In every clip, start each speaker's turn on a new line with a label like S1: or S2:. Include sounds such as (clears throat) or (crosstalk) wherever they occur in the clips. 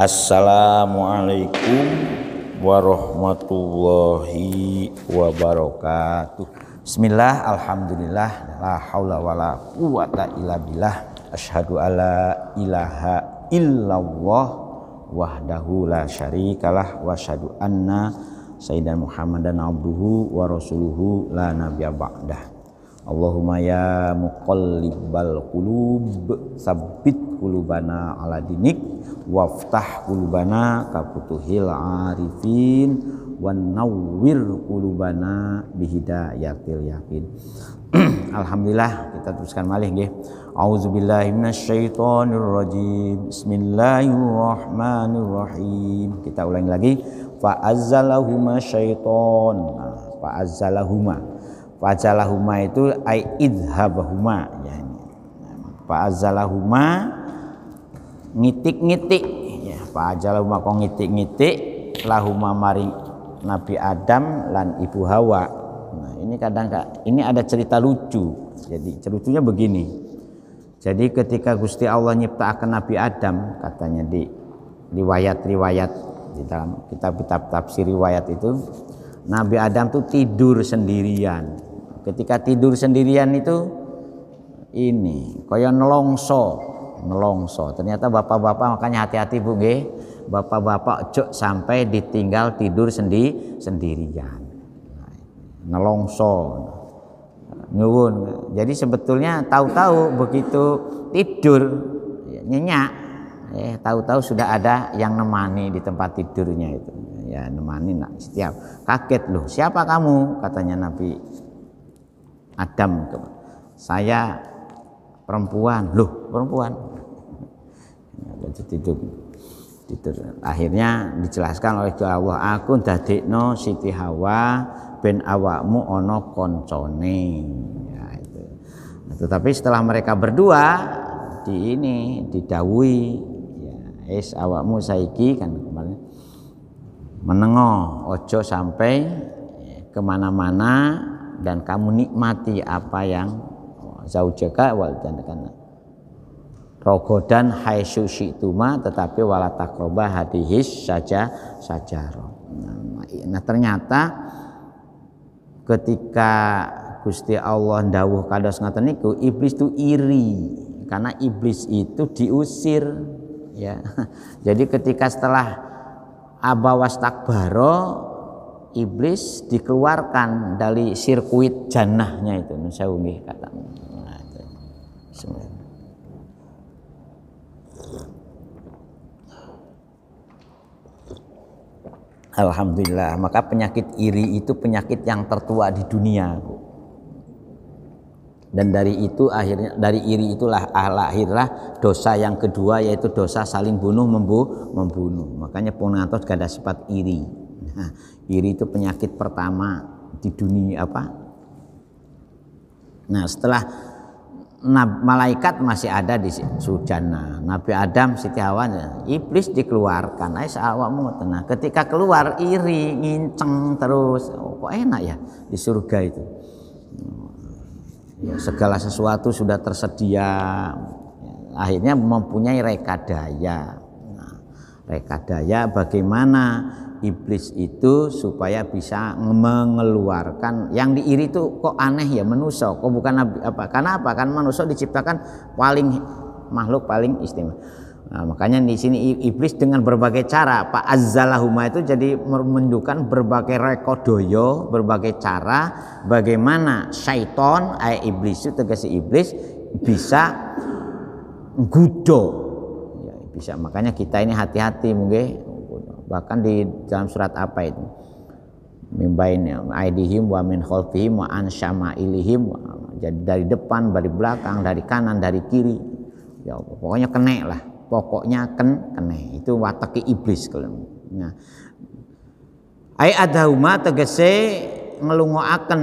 S1: Assalamualaikum warahmatullahi wabarakatuh Bismillah alhamdulillah la haula wala quwata illa billah asyhadu alla ilaha illallah wahdahu la syarikalah wa syadu anna sayyidina dan abduhu wa rasuluhu la Nabiya ba'dah Allahumma ya muqallibal qulub sabbit qulubana ala dinik waftah qulubana kaputuhil arifin wa nawwir qulubana bihidayatil yakin (clears throat) Alhamdulillah kita teruskan malih nggih. Auzubillahi minasyaitonirrajim. Bismillahirrahmanirrahim. Kita ulangi lagi. Fa azzalahuma syaiton. Nah, fa azzalahuma. Fa azzalahuma itu ai idhabahuma ya. Fa azzalahuma ngitik-ngitik ya. Fa azzalahuma kok ngitik-ngitik lahuma maring Nabi Adam lan Ibu Hawa Nah, ini kadang kak, ini ada cerita lucu. Jadi ceritanya begini. Jadi ketika Gusti Allah nyiptakan Nabi Adam katanya di riwayat-riwayat di dalam kitab-kitab tafsir riwayat itu Nabi Adam tuh tidur sendirian. Ketika tidur sendirian itu ini koyo nelongso, nelongso. Ternyata bapak-bapak makanya hati-hati Bu Bapak-bapak cuk sampai ditinggal tidur sendi sendirian nelongso nyuwun jadi sebetulnya tahu-tahu begitu tidur ya, nyenyak eh tahu-tahu sudah ada yang nemani di tempat tidurnya itu ya nemani nak setiap kaget loh siapa kamu katanya Nabi Adam saya perempuan loh perempuan (laughs) jadi tidur tidur akhirnya dijelaskan oleh Allah aku dadekno Siti Hawa ben awakmu ono koncone ya, itu. Nah, tetapi setelah mereka berdua di ini didawui ya es awakmu saiki kan kemarin menengo ojo sampai ya, kemana-mana dan kamu nikmati apa yang oh, zaujaka wal dan kana rogodan hai sushi tuma tetapi walatakroba hadihis saja saja nah, nah, nah ternyata ketika Gusti Allah dawuh kados ngaten niku iblis itu iri karena iblis itu diusir ya. (laughs) Jadi ketika setelah abawas takbaro iblis dikeluarkan dari sirkuit jannahnya itu saya kata. Nah, itu. Bismillahirrahmanirrahim. Alhamdulillah, maka penyakit iri itu penyakit yang tertua di dunia, Dan dari itu akhirnya dari iri itulah ah, lahirlah dosa yang kedua yaitu dosa saling bunuh membu, membunuh. Makanya Ponantos gak ada sifat iri. Nah, iri itu penyakit pertama di dunia apa? Nah, setelah malaikat masih ada di sujana Nabi Adam Siti Hawa ya. iblis dikeluarkan Aisyah awakmu tenang ketika keluar iri nginceng terus oh, kok enak ya di surga itu ya, segala sesuatu sudah tersedia akhirnya mempunyai rekadaya nah, rekadaya bagaimana iblis itu supaya bisa mengeluarkan yang diiri itu kok aneh ya manusia kok bukan apa karena apa kan manusia diciptakan paling makhluk paling istimewa nah, makanya di sini iblis dengan berbagai cara pak azzalahuma itu jadi menunjukkan berbagai rekodoyo berbagai cara bagaimana syaiton ayat iblis itu tegas iblis bisa gudo ya, bisa makanya kita ini hati-hati mungkin bahkan di dalam surat apa itu mimbain aidihim wa min khalfihim wa an syama'ilihim jadi dari depan dari belakang dari kanan dari kiri ya pokoknya kene lah pokoknya ken kene itu wataki iblis kalau nah ai adahuma tegese ngelungoaken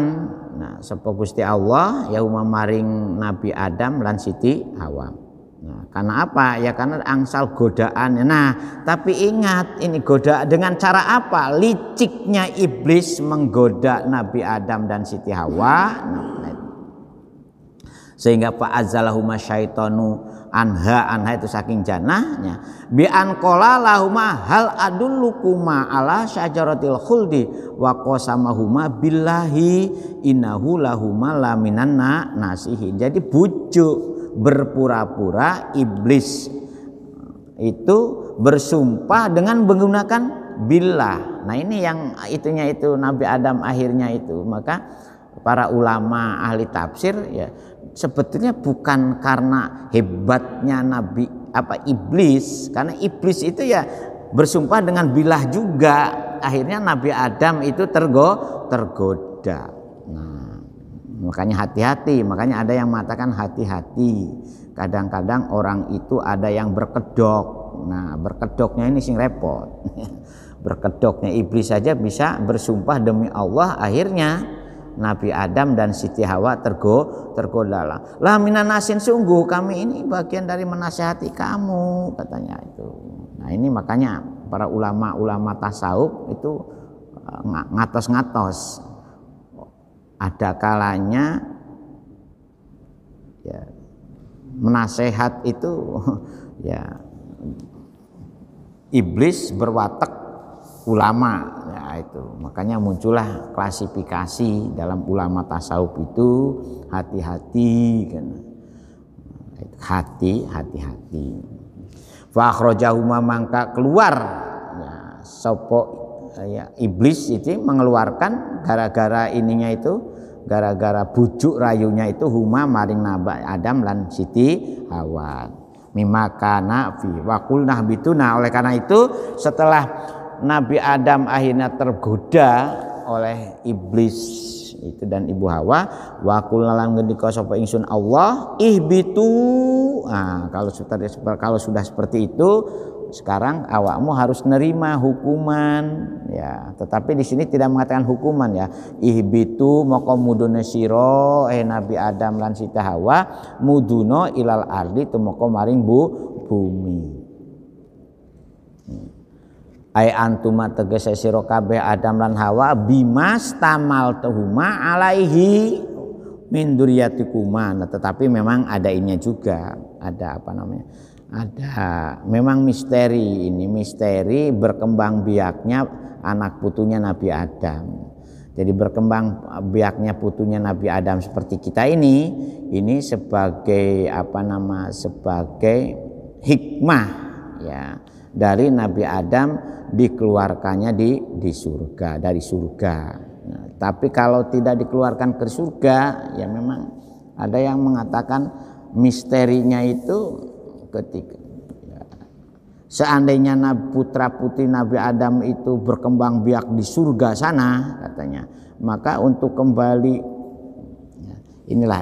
S1: nah sapa Gusti Allah yauma maring Nabi Adam lan Siti Hawa Nah, karena apa? Ya karena angsal godaannya. Nah, tapi ingat ini goda dengan cara apa? Liciknya iblis menggoda Nabi Adam dan Siti Hawa. Nah, nah. sehingga Pak azzalahuma syaitonu anha anha itu saking janahnya bi an lahuma hal adullukuma ala syajaratil khuldi wa qasamahuma billahi innahu lahuma laminan nasihin jadi bujuk berpura-pura iblis itu bersumpah dengan menggunakan billah. Nah, ini yang itunya itu Nabi Adam akhirnya itu. Maka para ulama ahli tafsir ya sebetulnya bukan karena hebatnya Nabi apa iblis karena iblis itu ya bersumpah dengan bilah juga akhirnya Nabi Adam itu tergo tergoda. Nah, Makanya hati-hati, makanya ada yang mengatakan hati-hati. Kadang-kadang orang itu ada yang berkedok. Nah, berkedoknya ini sing repot. (laughs) berkedoknya iblis saja bisa bersumpah demi Allah akhirnya Nabi Adam dan Siti Hawa tergo tergoda lah. Lah nasin sungguh kami ini bagian dari menasihati kamu katanya itu. Nah ini makanya para ulama-ulama tasawuf itu eh, ngatos-ngatos ada kalanya ya menasehat itu (laughs) ya iblis berwatak ulama ya itu makanya muncullah klasifikasi dalam ulama tasawuf itu hati-hati kan hati hati-hati fakhrojahuma mangka keluar ya, sopo ya, iblis itu mengeluarkan gara-gara ininya itu gara-gara bujuk rayunya itu huma maring nabak Adam lan Siti Hawa mimakana fi wakul nah oleh karena itu setelah Nabi Adam akhirnya tergoda oleh iblis itu dan ibu Hawa wa kullalan ngendika sapa ingsun Allah ihbitu nah kalau sudah kalau sudah seperti itu sekarang awakmu harus nerima hukuman ya tetapi di sini tidak mengatakan hukuman ya ihbitu moko mudune sira eh nabi adam lan siti hawa muduno ilal ardi tumeka maring bu bumi Ay antuma tegese sira kabeh Adam lan Hawa bimas tamal tuhuma alaihi min duriyatikuma. nah, tetapi memang ada ininya juga ada apa namanya ada memang misteri ini misteri berkembang biaknya anak putunya Nabi Adam jadi berkembang biaknya putunya Nabi Adam seperti kita ini ini sebagai apa nama sebagai hikmah ya dari Nabi Adam dikeluarkannya di di surga dari surga. Nah, tapi kalau tidak dikeluarkan ke surga, ya memang ada yang mengatakan misterinya itu ketika ya, seandainya putra putri Nabi Adam itu berkembang biak di surga sana katanya, maka untuk kembali ya, inilah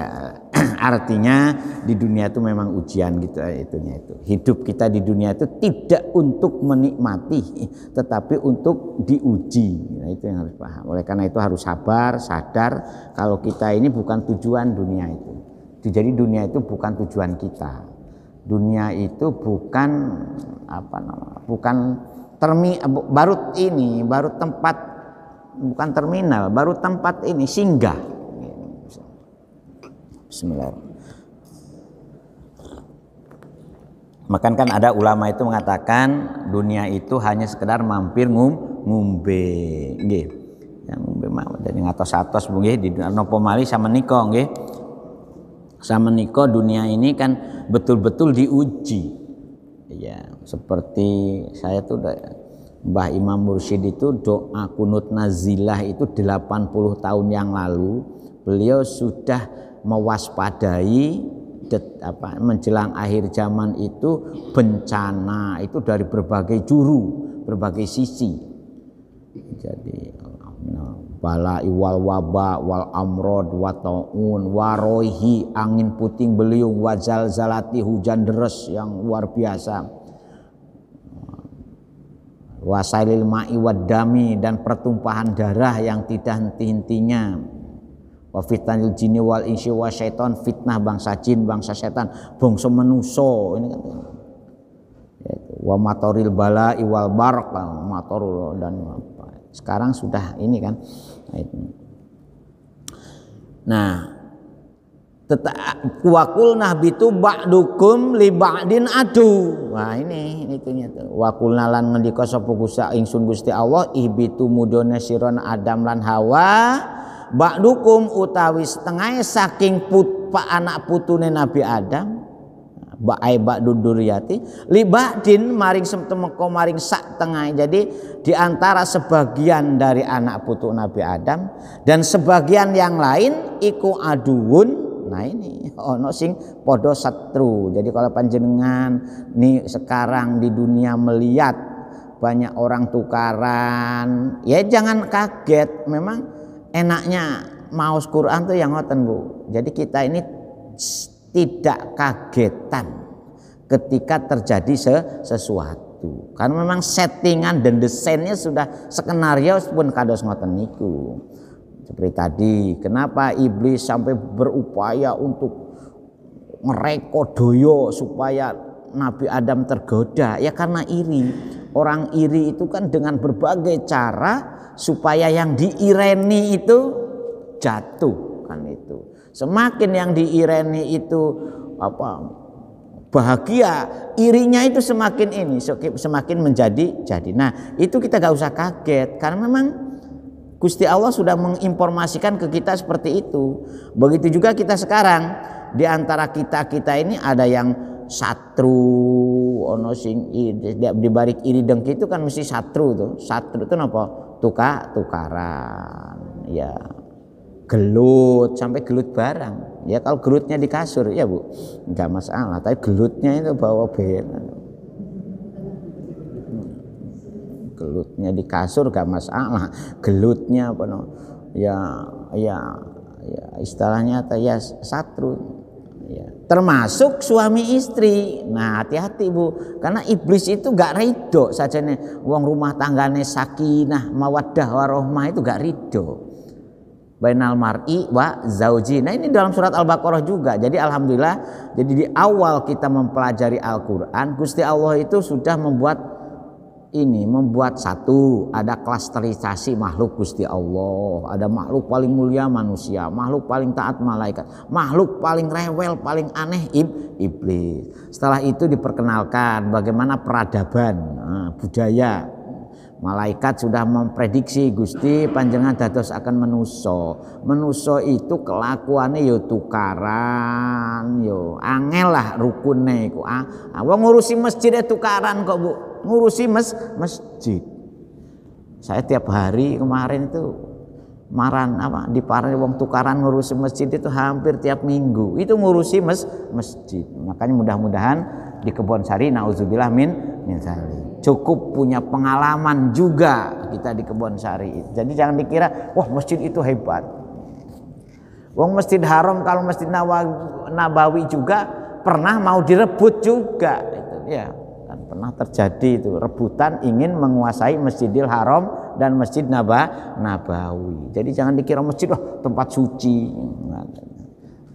S1: artinya di dunia itu memang ujian gitu itunya itu. Hidup kita di dunia itu tidak untuk menikmati tetapi untuk diuji. Nah, itu yang harus paham. Oleh karena itu harus sabar, sadar kalau kita ini bukan tujuan dunia itu. Jadi dunia itu bukan tujuan kita. Dunia itu bukan apa namanya? Bukan termi baru ini, baru tempat bukan terminal, baru tempat ini singgah Bismillahirrahmanirrahim. Makan kan ada ulama itu mengatakan dunia itu hanya sekedar mampir ngum ngumbe, nggih. Yang ngumbe mah dari ngatos-atos nggih di nopo mali sama niko nggih. Sama niko dunia ini kan betul-betul diuji. Ya, seperti saya tuh Mbah Imam Mursyid itu doa kunut nazilah itu 80 tahun yang lalu beliau sudah mewaspadai det, apa, menjelang akhir zaman itu bencana itu dari berbagai juru, berbagai sisi. Jadi bala iwal waba wal amrod wataun warohi angin puting beliung wajal zalati hujan deres yang luar biasa wasailil ma'i dami dan pertumpahan darah yang tidak henti-hentinya wa fitnahil jinni wal insi wa syaitan fitnah bangsa jin bangsa setan bangsa manusia ini kan wa matoril bala iwal barok matorul dan apa sekarang sudah ini kan nah tetap wakul nah bitu ba'dukum li ba'din adu wah ini itunya tuh wakul nalan ngendika sapa Gusti ingsun Gusti Allah ibitu mudona siron Adam lan Hawa ba'dukum utawi setengah saking put, pa, anak putune Nabi Adam ba'ai ba'du duriyati li maring semtemeko maring sak tengah jadi diantara sebagian dari anak putu Nabi Adam dan sebagian yang lain iku aduun nah ini ono sing podo setru jadi kalau panjenengan nih sekarang di dunia melihat banyak orang tukaran ya jangan kaget memang enaknya maus Quran tuh yang ngoten Bu. Jadi kita ini tidak kagetan ketika terjadi sesuatu. Karena memang settingan dan desainnya sudah skenario pun kados ngoten niku. Seperti tadi, kenapa iblis sampai berupaya untuk merekodoyo supaya Nabi Adam tergoda? Ya karena iri. Orang iri itu kan dengan berbagai cara supaya yang diireni itu jatuh kan itu. Semakin yang diireni itu apa bahagia irinya itu semakin ini semakin menjadi jadi nah itu kita gak usah kaget karena memang Gusti Allah sudah menginformasikan ke kita seperti itu begitu juga kita sekarang di antara kita kita ini ada yang satru ono sing di, balik iri dengki itu kan mesti satru tuh satru itu apa tukar tukaran ya gelut sampai gelut barang ya kalau gelutnya di kasur ya bu nggak masalah tapi gelutnya itu bawa ben gelutnya di kasur gak masalah gelutnya apa no ya ya ya istilahnya ya satru Iya. termasuk suami istri. Nah hati-hati bu, karena iblis itu gak ridho saja nih. Uang rumah tanggane sakinah, mawadah warohmah itu gak ridho. Bainal mar'i wa zauji. Nah ini dalam surat Al-Baqarah juga. Jadi alhamdulillah, jadi di awal kita mempelajari Al-Qur'an, Gusti Allah itu sudah membuat ini membuat satu ada klasterisasi makhluk Gusti Allah, ada makhluk paling mulia manusia, makhluk paling taat malaikat, makhluk paling rewel, paling aneh iblis. Setelah itu diperkenalkan bagaimana peradaban, eh, budaya, Malaikat sudah memprediksi Gusti panjenengan dados akan menuso. Menuso itu kelakuannya yo ya tukaran, yo ya angel lah rukunnya iku. Ah, ah, wong ngurusi masjid ya tukaran kok, Bu. Ngurusi mes masjid. Saya tiap hari kemarin itu maran apa di parane wong tukaran ngurusi masjid itu hampir tiap minggu. Itu ngurusi mes masjid. Makanya mudah-mudahan di kebun sari nauzubillah min min sari. Cukup punya pengalaman juga kita di kebun sari. Jadi jangan dikira wah masjid itu hebat. Wong Masjid Haram kalau Masjid Nabawi juga pernah mau direbut juga itu ya kan pernah terjadi itu rebutan ingin menguasai Masjidil Haram dan Masjid Naba Nabawi. Jadi jangan dikira masjid oh, tempat suci.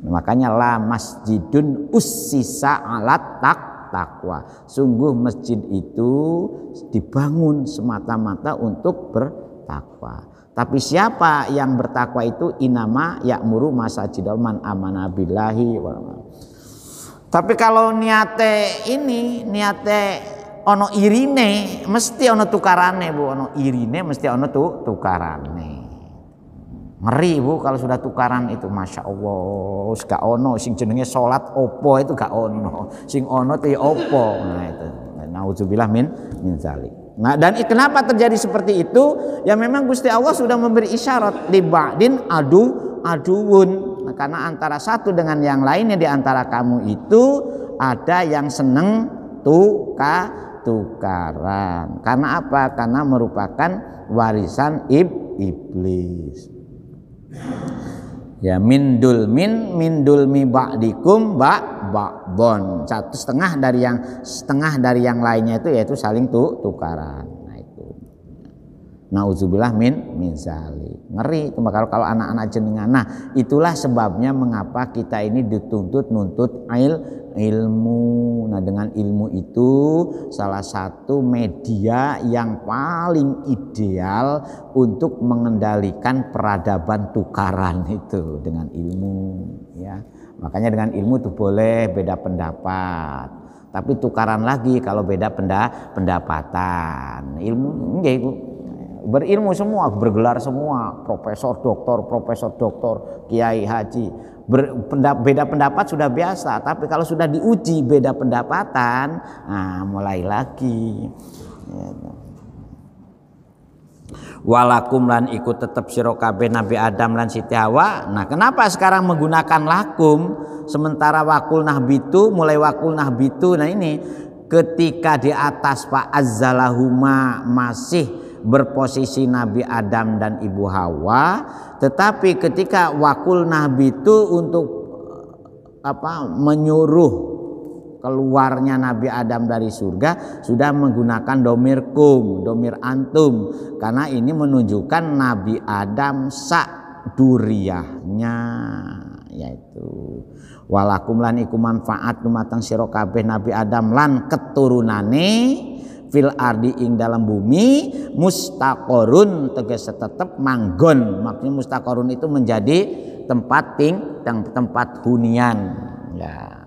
S1: makanya lah masjidun ussisa alat tak takwa. Sungguh masjid itu dibangun semata-mata untuk bertakwa. Tapi siapa yang bertakwa itu inama yakmuru masajidal man amana billahi Tapi kalau niate ini niate ono irine mesti ono tukarane Bu, ono irine mesti ono tu tukarane. Ngeri Bu kalau sudah tukaran itu Masya Allah gak ono sing jenenge sholat opo itu gak ono sing ono itu ya opo nah itu nah min min zalik Nah, dan kenapa terjadi seperti itu? Ya memang Gusti Allah sudah memberi isyarat di ba'din adu aduun. Nah, karena antara satu dengan yang lainnya di antara kamu itu ada yang seneng tuka tukaran. Karena apa? Karena merupakan warisan ib, iblis ya min dul min min dul mi ba bon satu setengah dari yang setengah dari yang lainnya itu yaitu saling tu tukaran nah itu nauzubillah min min zali ngeri itu kalau kalau anak-anak jenengan nah itulah sebabnya mengapa kita ini dituntut nuntut ail ilmu. Nah, dengan ilmu itu salah satu media yang paling ideal untuk mengendalikan peradaban tukaran (laughs) itu dengan ilmu, ya. Makanya dengan ilmu itu boleh beda pendapat. Tapi tukaran lagi kalau beda pendapatan. Ilmu enggak berilmu semua, bergelar semua, profesor, doktor, profesor, doktor, kiai, haji. Ber, pendap, beda pendapat sudah biasa, tapi kalau sudah diuji beda pendapatan, nah mulai lagi. Walakum lan ikut tetap sirokabe Nabi Adam lan Siti Hawa. Nah kenapa sekarang menggunakan lakum sementara wakul nahbitu mulai wakul nahbitu. Nah ini ketika di atas Pak Azzalahuma masih berposisi Nabi Adam dan Ibu Hawa tetapi ketika wakul Nabi itu untuk eh, apa menyuruh keluarnya Nabi Adam dari surga sudah menggunakan domir kum, domir antum karena ini menunjukkan Nabi Adam sak duriahnya yaitu walakum lan iku manfaat dumateng sirokabeh Nabi Adam lan keturunane fil ardi ing dalam bumi musta'korun tegas tetap manggon maksudnya musta'korun itu menjadi tempat ting dan tempat hunian ya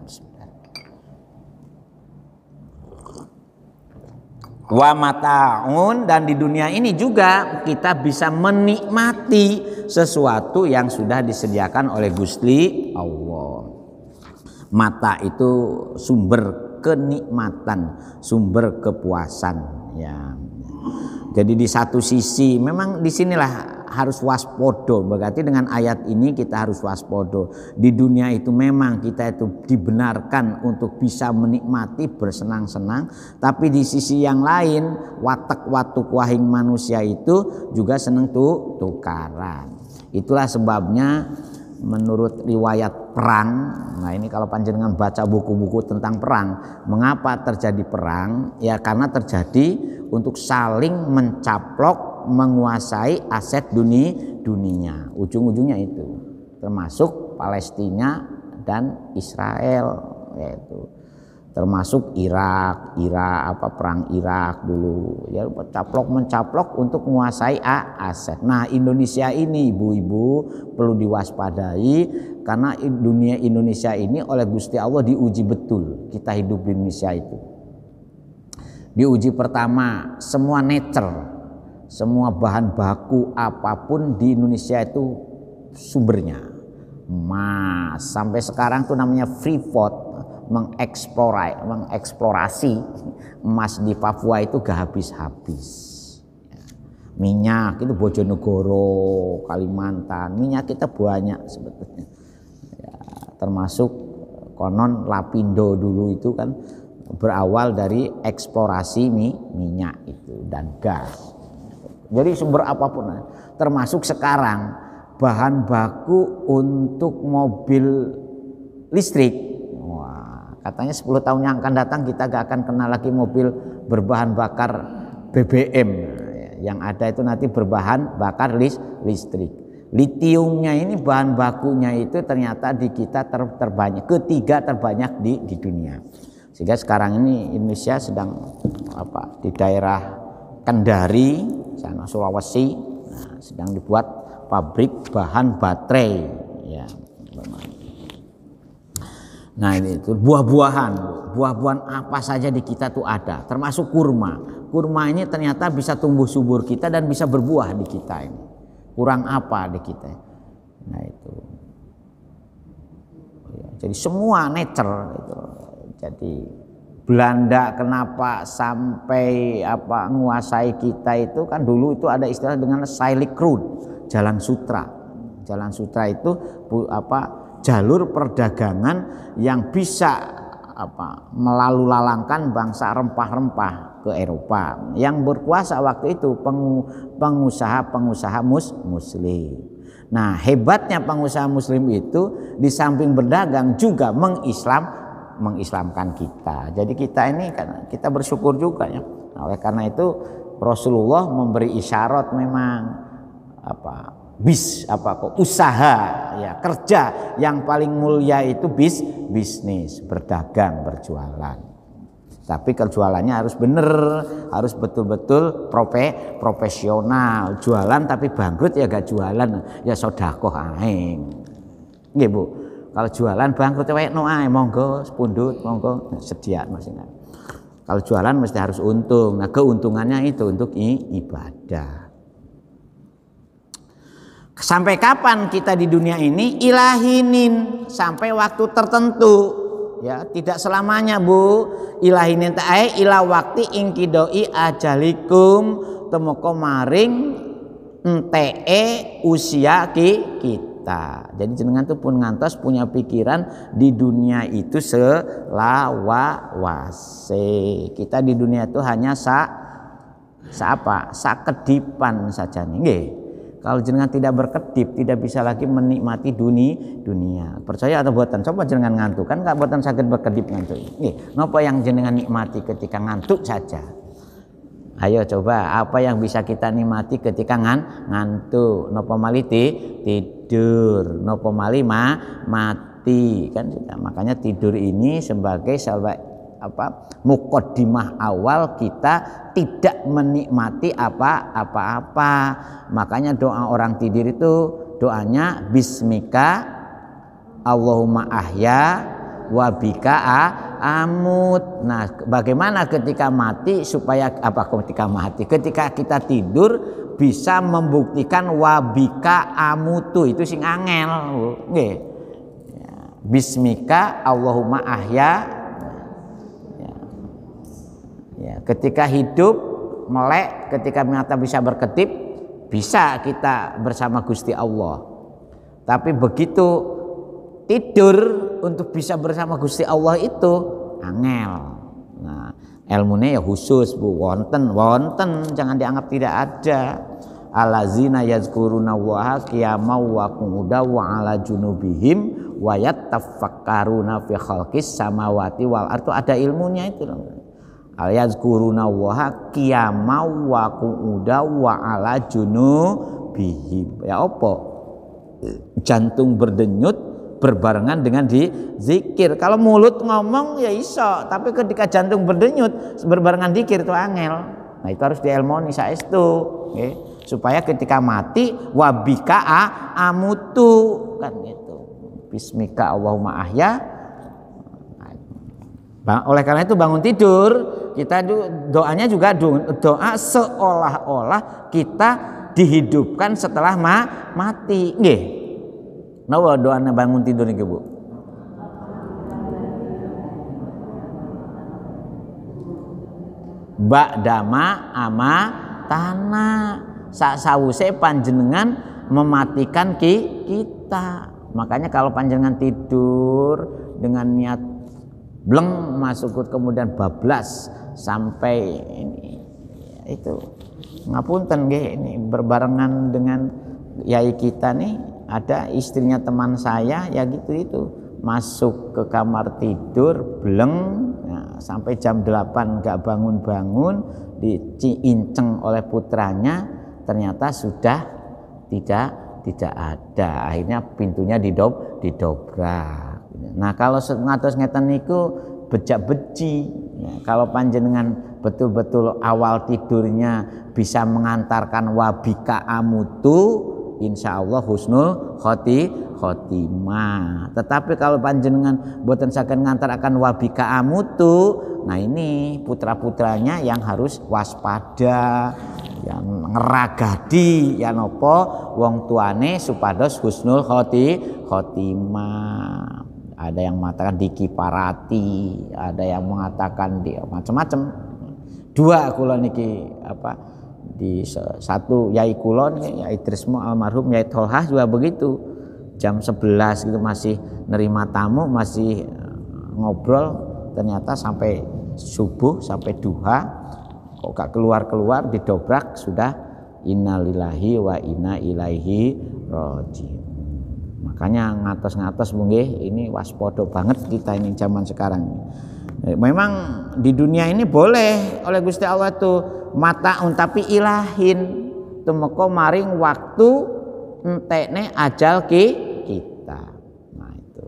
S1: wa mataun dan di dunia ini juga kita bisa menikmati sesuatu yang sudah disediakan oleh Gusti Allah mata itu sumber kenikmatan, sumber kepuasan. Ya. Jadi di satu sisi memang disinilah harus waspodo. Berarti dengan ayat ini kita harus waspodo. Di dunia itu memang kita itu dibenarkan untuk bisa menikmati bersenang-senang. Tapi di sisi yang lain watak watu wahing manusia itu juga seneng tuh tukaran. Itulah sebabnya menurut riwayat perang. Nah, ini kalau panjenengan baca buku-buku tentang perang, mengapa terjadi perang? Ya karena terjadi untuk saling mencaplok, menguasai aset dunia dunia. Ujung-ujungnya itu termasuk Palestina dan Israel yaitu termasuk Irak, Irak apa perang Irak dulu ya caplok mencaplok untuk menguasai A, aset. Nah, Indonesia ini ibu-ibu perlu diwaspadai karena dunia Indonesia ini oleh Gusti Allah diuji betul kita hidup di Indonesia itu. Diuji pertama semua nature, semua bahan baku apapun di Indonesia itu sumbernya emas. Sampai sekarang tuh namanya Freeport mengeksplorasi, mengeksplorasi emas di Papua itu gak habis-habis. Minyak itu Bojonegoro, Kalimantan, minyak kita banyak sebetulnya. Ya, termasuk eh, konon Lapindo dulu itu kan berawal dari eksplorasi mi, minyak itu dan gas. Jadi sumber apapun, eh, termasuk sekarang bahan baku untuk mobil listrik Katanya 10 tahun yang akan datang kita gak akan kenal lagi mobil berbahan bakar BBM. Yang ada itu nanti berbahan bakar listrik. Litiumnya ini bahan bakunya itu ternyata di kita ter, terbanyak ketiga terbanyak di di dunia. Sehingga sekarang ini Indonesia sedang apa di daerah Kendari, sana Sulawesi, nah, sedang dibuat pabrik bahan baterai Nah ini itu buah-buahan, buah-buahan apa saja di kita tuh ada, termasuk kurma. Kurma ini ternyata bisa tumbuh subur kita dan bisa berbuah di kita ini. Kurang apa di kita? Nah itu. Ya, jadi semua nature itu. Jadi Belanda kenapa sampai apa menguasai kita itu kan dulu itu ada istilah dengan Silk Road, Jalan Sutra. Jalan Sutra itu apa jalur perdagangan yang bisa apa melalu lalangkan bangsa rempah-rempah ke Eropa yang berkuasa waktu itu pengusaha-pengusaha mus muslim. Nah, hebatnya pengusaha muslim itu di samping berdagang juga mengislam mengislamkan kita. Jadi kita ini karena kita bersyukur juga ya. Nah, oleh karena itu Rasulullah memberi isyarat memang apa bis apa kok usaha ya kerja yang paling mulia itu bis bisnis berdagang berjualan tapi kerjualannya harus benar harus betul-betul profe profesional jualan tapi bangkrut ya gak jualan ya sodako aing nggih Bu kalau jualan bangkrut wae no ae monggo sepundut monggo nah, sedia maksudnya kalau jualan mesti harus untung nah keuntungannya itu untuk ibadah Sampai kapan kita di dunia ini ilahinin sampai waktu tertentu ya tidak selamanya bu ilahinin tae ila waktu ingkidoi ajalikum temoko maring ente e usia ki kita jadi jenengan tuh pun ngantos punya pikiran di dunia itu selawase kita di dunia itu hanya sa sa apa kedipan saja nih kalau jenengan tidak berkedip, tidak bisa lagi menikmati dunia, dunia. Percaya atau buatan? Coba jenengan ngantuk kan nggak buatan sakit berkedip ngantuk. Nih, nopo yang jenengan nikmati ketika ngantuk saja. Ayo coba apa yang bisa kita nikmati ketika ngan ngantuk. Nopo maliti tidur, nopo malima mati kan. Makanya tidur ini sebagai apa mukodimah awal kita tidak menikmati apa apa-apa. Makanya doa orang tidur itu doanya bismika Allahumma ahya wabika amut. Nah, bagaimana ketika mati supaya apa ketika mati? Ketika kita tidur bisa membuktikan wabika amutu itu sing angel. Ya, bismika Allahumma ahya ya, ketika hidup melek ketika mata bisa berkedip bisa kita bersama Gusti Allah tapi begitu tidur untuk bisa bersama Gusti Allah itu angel nah ilmunya ya khusus bu wonten wonten jangan dianggap tidak ada alazina yazkuruna wa kiamau wa wa ala junubihim wayat yattafakkaruna fi khalkis samawati wal artu ada ilmunya itu loh Alias guru yazkurunallaha kiamau wa qu'udaw wa ala bihi. Ya opo Jantung berdenyut berbarengan dengan di zikir. Kalau mulut ngomong ya iso, tapi ketika jantung berdenyut berbarengan zikir itu angel. Nah, itu harus dielmoni itu, okay. Supaya ketika mati wabika amutu kan gitu. Bismika Allahumma ahya. Nah, oleh karena itu bangun tidur kita doanya juga doa seolah-olah kita dihidupkan setelah ma mati. Nggih. Nawa doanya bangun tidur nih Bu. dama ama tanah sak sawuse panjenengan mematikan ki kita. Makanya kalau panjenengan tidur dengan niat bleng masukut kemudian bablas sampai ini itu ngapunten nggih ini berbarengan dengan yai kita nih ada istrinya teman saya ya gitu itu masuk ke kamar tidur beleng ya, nah, sampai jam 8 nggak bangun-bangun diinceng oleh putranya ternyata sudah tidak tidak ada akhirnya pintunya didob didobrak nah kalau ngatos ngeten niku bejak beji Ya, kalau panjenengan betul-betul awal tidurnya bisa mengantarkan wabika amutu, insya Allah husnul khoti khotimah. Tetapi kalau panjenengan buatan saken ngantar akan wabika amutu, nah ini putra putranya yang harus waspada, yang ngeragadi, ya nopo wong tuane supados husnul khoti khotimah ada yang mengatakan dikiparati, ada yang mengatakan di macam-macam. Dua kula niki apa di satu Yai Kulon, Yai Trismo almarhum Yai Tolhah juga begitu. Jam 11 gitu masih nerima tamu, masih eh, ngobrol ternyata sampai subuh sampai duha kok gak keluar-keluar didobrak sudah innalillahi wa inna ilaihi rojiun makanya hmm. ngatas-ngatas mungkin ini waspodo banget kita ini zaman sekarang eh, memang di dunia ini boleh oleh Gusti Allah tuh mata tapi ilahin temeko maring waktu entekne ajal ki kita nah itu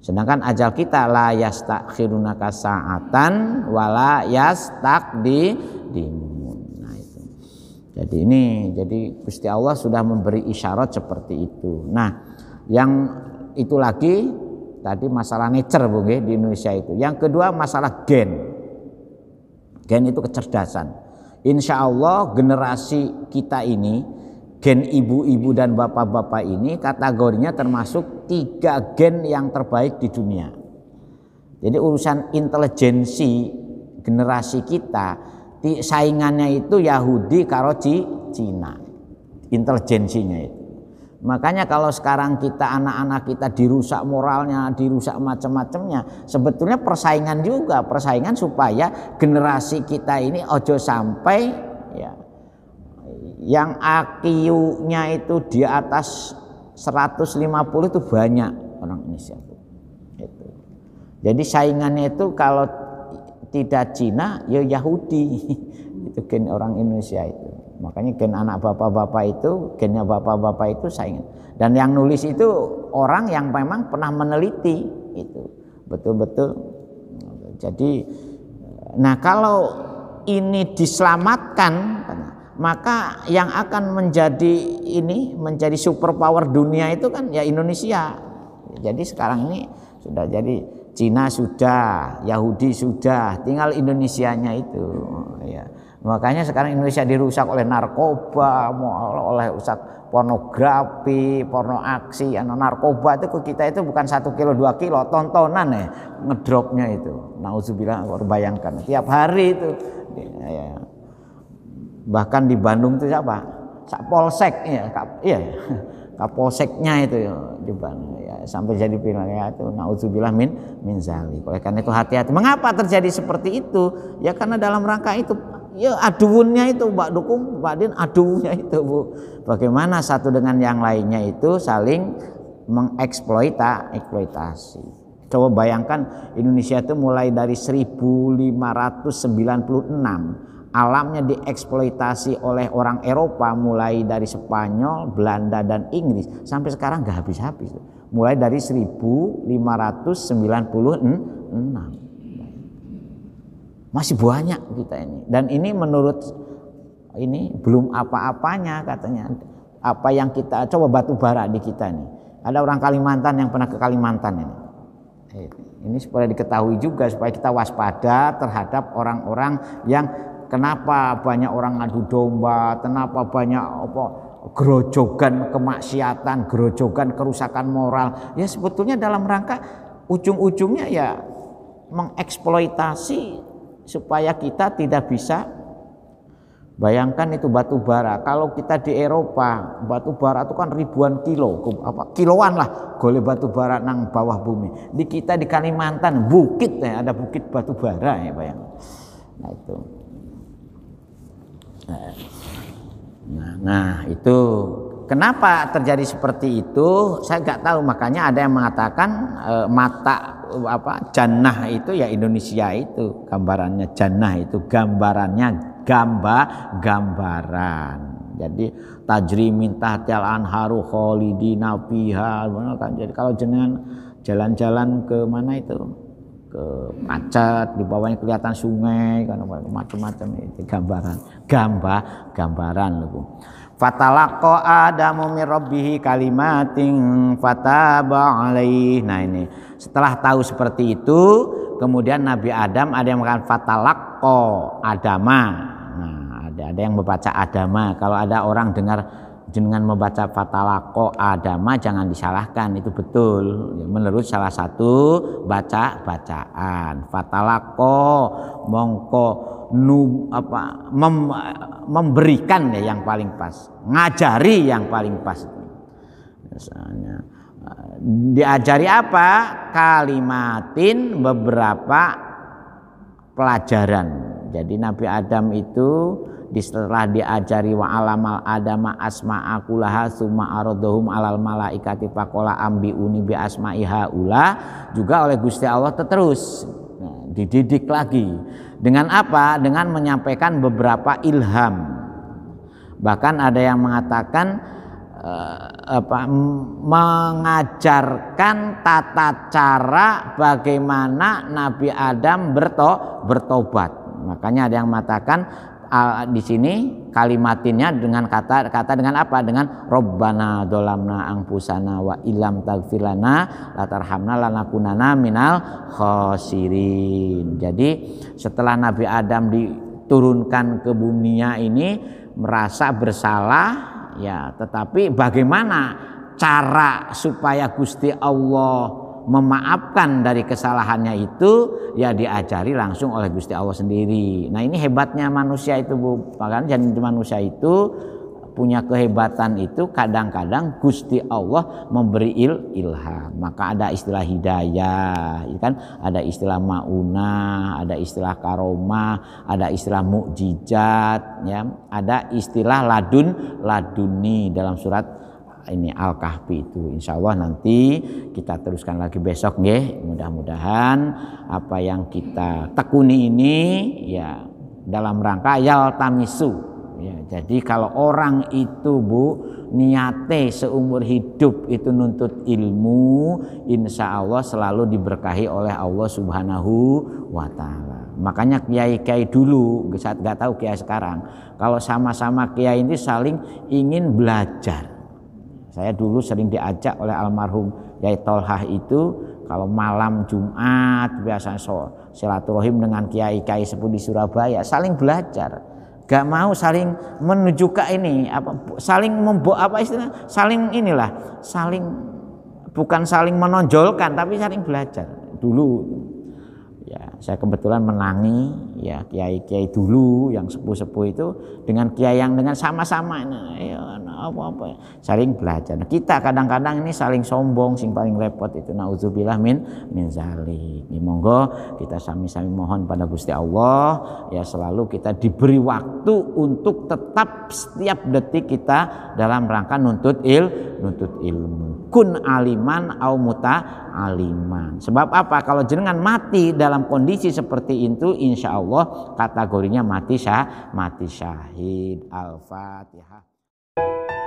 S1: sedangkan ajal kita la yastakhiruna tak wala dimun nah itu jadi ini jadi Gusti Allah sudah memberi isyarat seperti itu nah yang itu lagi tadi masalah nature Bu di Indonesia itu. Yang kedua masalah gen. Gen itu kecerdasan. Insya Allah generasi kita ini gen ibu-ibu dan bapak-bapak ini kategorinya termasuk tiga gen yang terbaik di dunia. Jadi urusan intelijensi generasi kita saingannya itu Yahudi karo Cina intelijensinya itu. Makanya kalau sekarang kita anak-anak kita dirusak moralnya, dirusak macam-macamnya, sebetulnya persaingan juga, persaingan supaya generasi kita ini ojo sampai ya yang IQ-nya itu di atas 150 itu banyak orang Indonesia itu. Jadi saingannya itu kalau tidak Cina ya Yahudi (laughs) itu orang Indonesia itu. Makanya gen anak bapak-bapak itu, gennya bapak-bapak itu saya ingat. Dan yang nulis itu orang yang memang pernah meneliti itu. Betul-betul. Jadi nah kalau ini diselamatkan maka yang akan menjadi ini menjadi superpower dunia itu kan ya Indonesia. Jadi sekarang ini sudah jadi Cina sudah, Yahudi sudah, tinggal Indonesianya itu ya. Makanya sekarang Indonesia dirusak oleh narkoba, oleh rusak pornografi, porno aksi, anu, narkoba itu ke kita itu bukan satu kilo dua kilo tontonan ya ngedropnya itu. Nauzubillah, bayangkan tiap hari itu. Ya, Bahkan di Bandung itu siapa? kapolsek ya, kap, ya kapolseknya itu ya, di Bandung ya sampai jadi pilihan ya itu Nauzubillah min min zali. Oleh karena itu hati-hati. Mengapa terjadi seperti itu? Ya karena dalam rangka itu ya aduunnya itu Pak Dukung Pak Din aduunnya itu Bu bagaimana satu dengan yang lainnya itu saling mengeksploitasi coba bayangkan Indonesia itu mulai dari 1596 alamnya dieksploitasi oleh orang Eropa mulai dari Spanyol, Belanda dan Inggris sampai sekarang nggak habis-habis mulai dari 1596 masih banyak kita ini. Dan ini menurut ini belum apa-apanya katanya. Apa yang kita coba batu bara di kita ini. Ada orang Kalimantan yang pernah ke Kalimantan ini. Eh, ini supaya diketahui juga supaya kita waspada terhadap orang-orang yang kenapa banyak orang ngadu domba, kenapa banyak apa gerojogan kemaksiatan, gerojogan kerusakan moral. Ya sebetulnya dalam rangka ujung-ujungnya ya mengeksploitasi supaya kita tidak bisa bayangkan itu batu bara. Kalau kita di Eropa, batu bara itu kan ribuan kilo, apa kiloan lah golek batu bara nang bawah bumi. Di kita di Kalimantan bukit ya, ada bukit batu bara ya bayang. Nah itu. Nah, nah itu Kenapa terjadi seperti itu? Saya nggak tahu. Makanya ada yang mengatakan e, mata apa jannah itu ya Indonesia itu gambarannya jannah itu gambarannya gambar gambaran. Jadi tajrimin tahtial anharu khalidina fiha. kan jadi kalau jenengan jalan-jalan ke mana itu ke macet di bawahnya kelihatan sungai kan macam-macam itu gambaran gambar gambaran loh Fatalako ada min kalimating fataba alaih. Nah ini setelah tahu seperti itu kemudian Nabi Adam ada yang mengatakan fatalako Adama. Nah, ada ada yang membaca Adama. Kalau ada orang dengar jenengan membaca fatalako Adama jangan disalahkan itu betul. Menurut salah satu baca bacaan fatalako mongko nu apa mem, memberikan ya yang paling pas, ngajari yang paling pas. Misalnya eh, diajari apa? Kalimatin beberapa pelajaran. Jadi Nabi Adam itu setelah diajari wa alamal adama asma akulaha summa arodohum alal malaikati fakola ambi uni bi asma iha ula juga oleh Gusti Allah terus dididik lagi. Dengan apa? Dengan menyampaikan beberapa ilham. Bahkan ada yang mengatakan eh, apa, mengajarkan tata cara bagaimana Nabi Adam berto, bertobat. Makanya ada yang mengatakan di sini kalimatinnya dengan kata kata dengan apa? Dengan robbana dolamna angpusana wa ilam tagfirlana latarhamna lanakunana minal khosirin. Jadi setelah Nabi Adam diturunkan ke dunia ini merasa bersalah ya tetapi bagaimana cara supaya Gusti Allah memaafkan dari kesalahannya itu ya diajari langsung oleh Gusti Allah sendiri. Nah, ini hebatnya manusia itu, Bu. Bahkan jadi manusia itu punya kehebatan itu kadang-kadang Gusti Allah memberi il ilham. Maka ada istilah hidayah, ya kan? Ada istilah mauna, ada istilah karoma, ada istilah mukjizat, ya. Ada istilah ladun laduni dalam surat ini Al-Kahfi itu insya Allah nanti kita teruskan lagi besok nggih mudah-mudahan apa yang kita tekuni ini ya dalam rangka yal tamisu ya jadi kalau orang itu Bu niate seumur hidup itu nuntut ilmu insya Allah selalu diberkahi oleh Allah Subhanahu wa taala makanya kiai-kiai dulu saat nggak tahu kiai sekarang kalau sama-sama kiai ini saling ingin belajar saya dulu sering diajak oleh almarhum Yai Tolhah itu kalau malam Jumat biasanya so, silaturahim dengan kiai-kiai sepuh di Surabaya saling belajar. Gak mau saling menuju ke ini apa saling membo apa istilahnya saling inilah saling bukan saling menonjolkan tapi saling belajar dulu ya saya kebetulan menangi ya kiai kiai dulu yang sepuh sepuh itu dengan kiai yang dengan sama sama nah, ini ya, apa-apa saling belajar nah, kita kadang-kadang ini saling sombong sing paling repot itu nauzubillah min min zalik ya, monggo kita sami-sami mohon pada Gusti Allah ya selalu kita diberi waktu untuk tetap setiap detik kita dalam rangka nuntut il nuntut ilmu kun aliman au muta aliman sebab apa kalau jenengan mati dalam kondisi seperti itu insya Allah kategorinya mati syah mati syahid al-fatihah you.